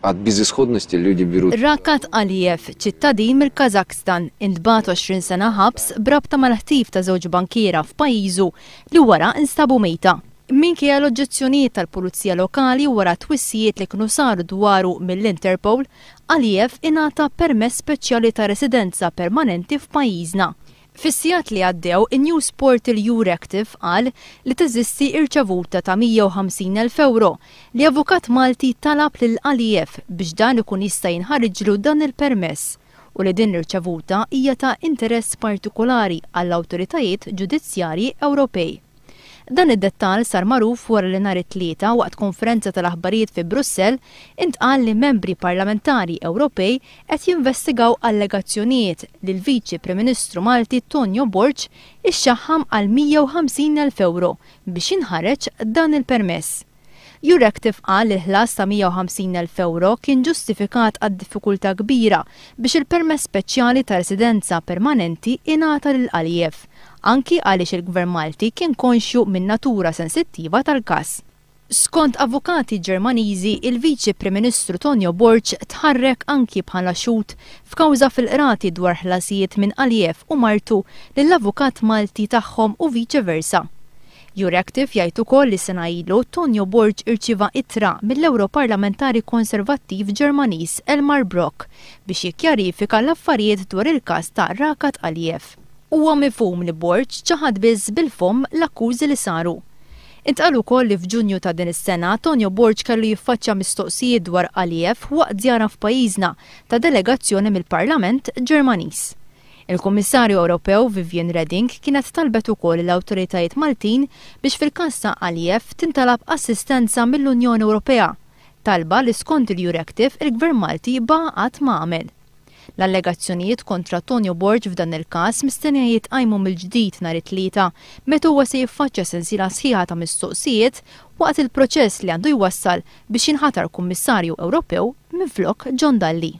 għad bizisħodnosti l-ljudi biru. Rakat Aliyev, ċittadin mill kazakstan intbat 20 sena ħabs brabta mal-ħtif ta' żewġ bankiera f'pajjiżu li wara instabu mejta. kija l-oġġezzjonijiet tal-Pulizija Lokali wara twissijiet li kienu saru dwaru mill-Interpol, Aliyev ingħata permess speċjali ta' residenza permanenti f'pajjiżna. Fis-sijat li għaddew, in-News il Eurective qal li teżisti irċavuta ta' 150.000 euro li avukat Malti talab l alijef biex dan ikun jista' jinħarġlu dan il-permess u li din irċavuta hija ta' interess partikolari għall-awtoritajiet ġudizzjari Ewropej. Dan id-dettal sar maruf wara li nhar it-tlieta waqt konferenza tal-aħbarijiet fi Brussell intqal li membri parlamentari Ewropej qed jinvestigaw allegazzjonijiet li l-Viċi Prim Ministru Malti Tonio ix ixxaħħam għal 150.000 euro biex inħareġ dan il-permess. Jurek tifqal li ħlas ta' 150.000 euro kien ġustifikat għad diffikulta kbira biex il-permess speċjali ta' residenza permanenti inata lil Aljef anki għaliex il-Gvern Malti kien konxju minn natura sensittiva tal-każ. Skont avukati Ġermaniżi, il-Viċi Prim-Ministru Tonio Borċ tħarrek anki bħala xut f'kawża fil-qrati dwar ħlasijiet minn Alijef u Martu lill-avukat Malti tagħhom u viċi versa. Jurektif jgħid ukoll li sena ilu Tonio Borġ irċiva itra mill-Europarlamentari Konservattiv Ġermaniż Elmar Brock biex jikkjarifika l-affarijiet dwar il-każ ta' Rakat Aljef huwa mifhum li Borġ ċaħad biss bil-fom l-akkużi li saru. Intqalu koll li f'Ġunju ta' din is-sena Tonio Borġ kellu jiffaċċja mistoqsijiet dwar Aliyev waqt żjara f'pajjiżna ta' delegazzjoni mill-Parlament Ġermaniż. Il-Kummissarju Ewropew Vivian Redding kienet talbet ukoll l-awtoritajiet Maltin biex fil kassa ta' tintalab assistenza mill-Unjoni Ewropea. Talba li skont il-Jurektiv il-Gvern Malti baqat ma' L-allegazzjonijiet kontra Tonio Borġ f'dan il-każ mistennija jitqajmu mill-ġdid nhar it-tlieta meta huwa se jiffaċċja sensiela sħiħa ta' mistoqsijiet waqt il-proċess li għandu jwassal biex jinħatar Kummissarju Ewropew minflok John Dalli.